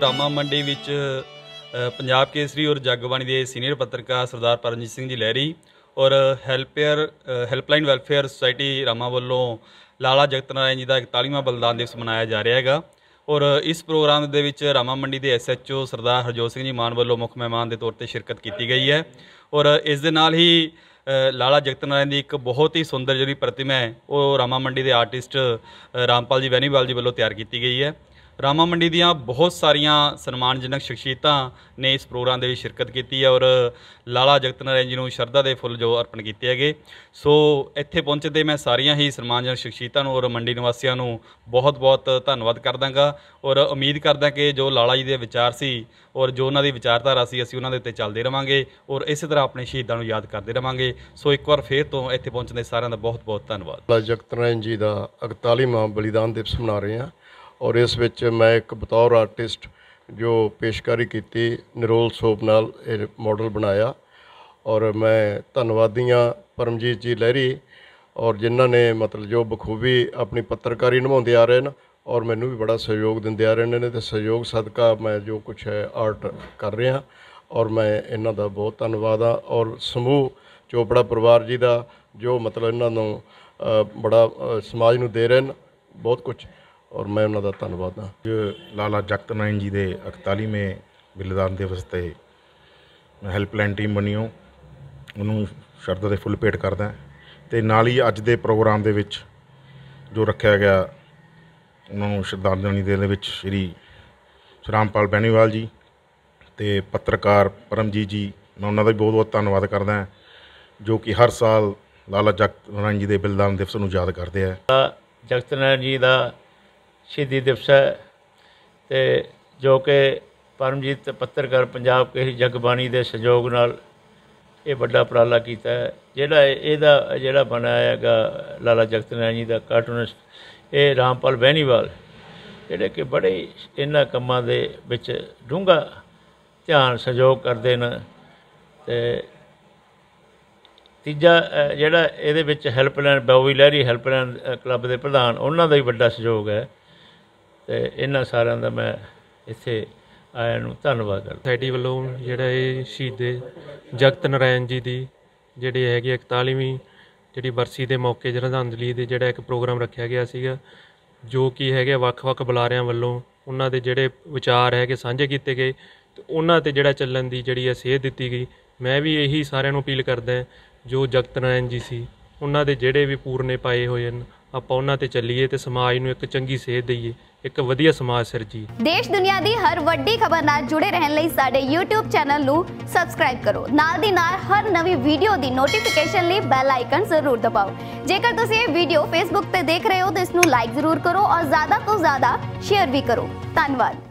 drama ਮੰਡੀ ਵਿੱਚ ਪੰਜਾਬ ਕੇਸਰੀ ਔਰ ਜਗਬਾਣੀ ਦੇ ਸੀਨੀਅਰ ਪੱਤਰਕਾਰ ਸਰਦਾਰ ਪਰਮਜੀਤ ਸਿੰਘ ਜੀ ਲਹਿਰੀ ਔਰ ਹੈਲਪੇਅਰ ਹੈਲਪਲਾਈਨ ਵੈਲਫੇਅਰ ਸੁਸਾਇਟੀ ਰਾਮਾ ਵੱਲੋਂ ਲਾਲਾ ਜਗਤ ਨਾਰਾਇਣ ਜੀ ਦਾ 41ਵਾਂ ਬਲਦਾਨ ਦਿਵਸ ਮਨਾਇਆ ਜਾ ਰਿਹਾ ਹੈਗਾ ਔਰ ਇਸ ਪ੍ਰੋਗਰਾਮ ਦੇ ਵਿੱਚ ਰਾਮਾ ਮੰਡੀ ਦੇ ਐਸਐਚਓ ਸਰਦਾਰ ਹਰਜੋਤ ਸਿੰਘ ਜੀ ਮਾਨ ਵੱਲੋਂ ਮੁੱਖ ਮਹਿਮਾਨ ਦੇ ਤੌਰ ਤੇ ਸ਼ਿਰਕਤ ਕੀਤੀ ਗਈ ਹੈ ਔਰ ਇਸ ਦੇ ਨਾਲ ਹੀ ਲਾਲਾ ਜਗਤ ਨਾਰਾਇਣ ਦੀ ਇੱਕ ਬਹੁਤ ਹੀ ਸੁੰਦਰ ਜਿਹੜੀ ਪ੍ਰਤਿਮਾ ਹੈ ਉਹ ਰਾਮਾ ਮੰਡੀ ਦੇ ਆਰਟਿਸਟ ਰਾਮਪਾਲ ਜੀ ਵੈਨੀਵਾਲ ਜੀ ਵੱਲੋਂ ਤਿਆਰ ਕੀਤੀ ਗਈ ਹੈ ਰਾਮਾ ਮੰਡੀ ਦੀਆਂ ਬਹੁਤ ਸਾਰੀਆਂ ਸਨਮਾਨਜਨਕ ਸ਼ਖਸੀਅਤਾਂ ਨੇ ਇਸ ਪ੍ਰੋਗਰਾਮ ਦੇ ਵਿੱਚ ਸ਼ਿਰਕਤ ਕੀਤੀ ਹੈ ਔਰ ਲਾਲਾ ਜਗਤ ਨਾਰਾਇਣ ਜੀ ਨੂੰ ਸ਼ਰਧਾ ਦੇ ਫੁੱਲ ਜੋ ਅਰਪਣ ਕੀਤੇ ਹੈਗੇ ਸੋ ਇੱਥੇ ਪਹੁੰਚੇ ਤੇ ਮੈਂ ਸਾਰੀਆਂ ਹੀ ਸਨਮਾਨਜਨਕ ਸ਼ਖਸੀਅਤਾਂ ਨੂੰ ਔਰ ਮੰਡੀ ਨਿਵਾਸੀਆਂ ਨੂੰ ਬਹੁਤ-ਬਹੁਤ ਧੰਨਵਾਦ ਕਰਦਾਂਗਾ ਔਰ ਉਮੀਦ ਕਰਦਾ ਕਿ ਜੋ ਲਾਲਾ ਜੀ ਦੇ ਵਿਚਾਰ ਸੀ ਔਰ ਜੋ ਉਹਨਾਂ ਦੀ ਵਿਚਾਰਧਾਰਾ ਸੀ ਅਸੀਂ ਉਹਨਾਂ ਦੇ ਉੱਤੇ ਚੱਲਦੇ ਰਵਾਂਗੇ ਔਰ ਇਸੇ ਤਰ੍ਹਾਂ ਆਪਣੇ ਸ਼ਹੀਦਾਂ ਨੂੰ ਯਾਦ ਕਰਦੇ ਰਵਾਂਗੇ ਸੋ ਇੱਕ ਵਾਰ ਫੇਰ ਤੋਂ ਇੱਥੇ ਪਹੁੰਚਣ ਦੇ ਸਾਰਿਆਂ ਦਾ ਬਹੁਤ-ਬਹੁਤ ਧੰਨਵਾਦ ਲਾਲਾ ਜਗਤ ਨਾਰਾਇਣ ਜੀ ਦਾ 41ਵਾਂ ਬਲੀਦਾਨ ਦਿਵਸ ਮਨਾ ਰਹੇ ਹਾਂ ਔਰ ਇਸ ਵਿੱਚ ਮੈਂ ਇੱਕ ਬਤੌਰ ਆਰਟਿਸਟ ਜੋ ਪੇਸ਼ਕਾਰੀ ਕੀਤੀ ਨਿਰੋਲ ਸੋਪ ਨਾਲ ਇਹ ਮਾਡਲ ਬਣਾਇਆ ਔਰ ਮੈਂ ਧੰਨਵਾਦੀਆਂ ਪਰਮਜੀਤ ਜੀ ਲਹਿਰੀ ਔਰ ਜਿਨ੍ਹਾਂ ਨੇ ਮਤਲਬ ਜੋ ਬਖੂਬੀ ਆਪਣੀ ਪੱਤਰਕਾਰੀ ਨਿਭਾਉਂਦੇ ਆ ਰਹੇ ਨੇ ਔਰ ਮੈਨੂੰ ਵੀ ਬੜਾ ਸਹਿਯੋਗ ਦਿੰਦੇ ਆ ਰਹੇ ਨੇ ਤੇ ਸਹਿਯੋਗ ਸਦਕਾ ਮੈਂ ਜੋ ਕੁਝ ਹੈ ਆਰਟ ਕਰ ਰਿਹਾ ਔਰ ਮੈਂ ਇਹਨਾਂ ਦਾ ਬਹੁਤ ਧੰਨਵਾਦ ਆ ਔਰ ਸਮੂਹ ਚੋਪੜਾ ਪਰਿਵਾਰ ਜੀ ਦਾ ਜੋ ਮਤਲਬ ਇਹਨਾਂ ਨੂੰ ਬੜਾ ਸਮਾਜ ਨੂੰ ਦੇ ਰਹੇ ਨੇ ਬਹੁਤ ਕੁਝ ਔਰ ਮੈਂ ਉਹਨਾਂ ਦਾ ਧੰਨਵਾਦ ਹਾਂ ਲਾਲਾ ਜਗਤ ਨਾਇਨ ਜੀ ਦੇ 41ਵੇਂ ਬਿਲਦਾਨ ਦਿਵਸ ਤੇ ਹੈਲਪਲਾਈਨ ਟੀਮ ਬਣੀਓ ਉਹਨੂੰ ਸ਼ਰਧਾ ਦੇ ਫੁੱਲ ਭੇਟ ਕਰਦਾ ਤੇ ਨਾਲ ਹੀ ਅੱਜ ਦੇ ਪ੍ਰੋਗਰਾਮ ਦੇ ਵਿੱਚ ਜੋ ਰੱਖਿਆ ਗਿਆ ਉਹਨਾਂ ਨੂੰ ਸ਼ਰਧਾਂਜਲੀ ਦੇਣ ਦੇ ਵਿੱਚ ਸ਼੍ਰੀ ਸ਼ਰਾਮਪਾਲ ਬੈਨੀਵਾਲ ਜੀ ਤੇ ਪੱਤਰਕਾਰ ਪਰਮਜੀਤ ਜੀ ਮੈਂ ਉਹਨਾਂ ਦਾ ਵੀ ਬਹੁਤ ਬਹੁਤ ਧੰਨਵਾਦ ਕਰਦਾ ਜੋ ਕਿ ਹਰ ਸਾਲ ਲਾਲਾ ਜਗਤ ਨਾਰਾਇਣ ਜੀ ਦੇ ਬਿਲਦਾਨ ਦਿਵਸ ਨੂੰ ਯਾਦ ਕਰਦੇ ਆ ਜਗਤ ਨਾਰਾਇਣ ਜੀ ਦਾ ਸ਼ਹੀਦੀ ਦਿਵਸ ਹੈ ਤੇ ਜੋ ਕਿ ਪਰਮਜੀਤ ਪੱਤਰਕਾਰ ਪੰਜਾਬ ਕੇ ਜਗਬਾਣੀ ਦੇ ਸਹਿਯੋਗ ਨਾਲ ਇਹ ਵੱਡਾ ਉਪਰਾਲਾ ਕੀਤਾ ਹੈ ਜਿਹੜਾ ਇਹਦਾ ਜਿਹੜਾ ਬਣਾਇਆ ਹੈਗਾ ਲਾਲਾ ਜਗਤ ਨਾਰਾਇਣ ਜੀ ਦਾ ਕਾਰਟੂਨਿਸਟ ਇਹ ਰਾਮਪਾਲ ਬੈਣੀਵਾਲ ਜਿਹੜੇ ਕਿ ਬੜੇ ਇਹਨਾਂ ਕੰਮਾਂ ਦੇ ਵਿੱਚ ਡੂੰਘਾ ਧਿਆਨ ਸਹਿਯੋਗ ਕਰਦੇ ਨੇ ਤੇ ਤੀਜਾ ਜਿਹੜਾ ਇਹਦੇ ਵਿੱਚ ਹੈਲਪਲਾਈਨ ਬੌਵੀ ਲਹਿਰੀ ਹੈਲਪਲਾਈਨ ਕਲੱਬ ਦੇ ਪ੍ਰਧਾਨ ਉਹਨਾਂ ਦਾ ਵੀ ਵੱਡਾ ਸਹਿਯੋਗ ਹੈ ਤੇ ਇਹਨਾਂ ਸਾਰਿਆਂ ਦਾ ਮੈਂ ਇੱਥੇ ਆਇਆਂ ਨੂੰ ਧੰਨਵਾਦ ਕਰਦਾ ਸੋਸਾਇਟੀ ਵੱਲੋਂ ਜਿਹੜਾ ਇਹ ਸ਼ਹੀਦੇ ਜਗਤ ਨਰਾਇਣ ਜੀ ਦੀ ਜਿਹੜੀ ਹੈਗੀ 41ਵੀਂ ਜਿਹੜੀ ਬਰਸੀ ਦੇ ਮੌਕੇ ਜਰਧਾਂਜਲੀ ਦੇ ਜਿਹੜਾ ਇੱਕ ਪ੍ਰੋਗਰਾਮ ਰੱਖਿਆ ਗਿਆ ਸੀਗਾ ਜੋ ਕਿ ਹੈਗੇ ਵੱਖ-ਵੱਖ ਬੁਲਾਰਿਆਂ ਵੱਲੋਂ ਉਹਨਾਂ ਦੇ ਜਿਹੜੇ ਵਿਚਾਰ ਹੈਗੇ ਸਾਂਝੇ ਕੀਤੇ ਗਏ ਤੇ ਉਹਨਾਂ ਤੇ ਜਿਹੜਾ ਚੱਲਣ ਦੀ ਜਿਹੜੀ ਹੈ ਸੇਧ ਦਿੱਤੀ ਗਈ ਮੈਂ ਵੀ ਇਹੀ ਸਾਰਿਆਂ ਨੂੰ ਅਪੀਲ ਕਰਦਾ ਜੋ ਜਗਤ ਨਾਰਾਇਣ ਜੀ ਸੀ ਉਹਨਾਂ ਦੇ ਜਿਹੜੇ ਵੀ ਪੂਰਨੇ ਪਾਏ ਹੋਏ ਹਨ ਆਪਾਂ ਉਹਨਾਂ ਤੇ ਚੱਲੀਏ ਤੇ ਸਮਾਜ ਨੂੰ ਇੱਕ ਚੰਗੀ ਸੇਧ ਦਈਏ ਇੱਕ ਵਧੀਆ ਸਮਾਜ ਸਿਰਜੀ ਦੇਸ਼ ਦੁਨੀਆ ਦੀ ਹਰ ਵੱਡੀ ਖਬਰ ਨਾਲ ਜੁੜੇ ਰਹਿਣ ਲਈ ਸਾਡੇ YouTube ਚੈਨਲ ਨੂੰ ਸਬਸਕ੍ਰਾਈਬ ਕਰੋ ਨਾਲ ਦੀ ਨਾਲ ਹਰ ਨਵੀਂ ਵੀਡੀਓ ਦੀ ਨੋਟੀਫਿਕੇਸ਼ਨ ਲਈ ਬੈਲ ਆਈਕਨ ਜ਼ਰੂਰ ਦਬਾਓ ਜੇਕਰ ਤੁਸੀਂ ਇਹ ਵੀਡੀਓ Facebook ਤੇ ਦੇਖ ਰਹੇ ਹੋ ਤਾਂ ਇਸ ਨੂੰ ਲਾਈਕ ਜ਼ਰੂਰ ਕਰੋ ਔਰ ਜ਼ਿਆਦਾ ਤੋਂ ਜ਼ਿਆਦਾ ਸ਼ੇਅਰ ਵੀ ਕਰੋ ਧੰਨਵਾਦ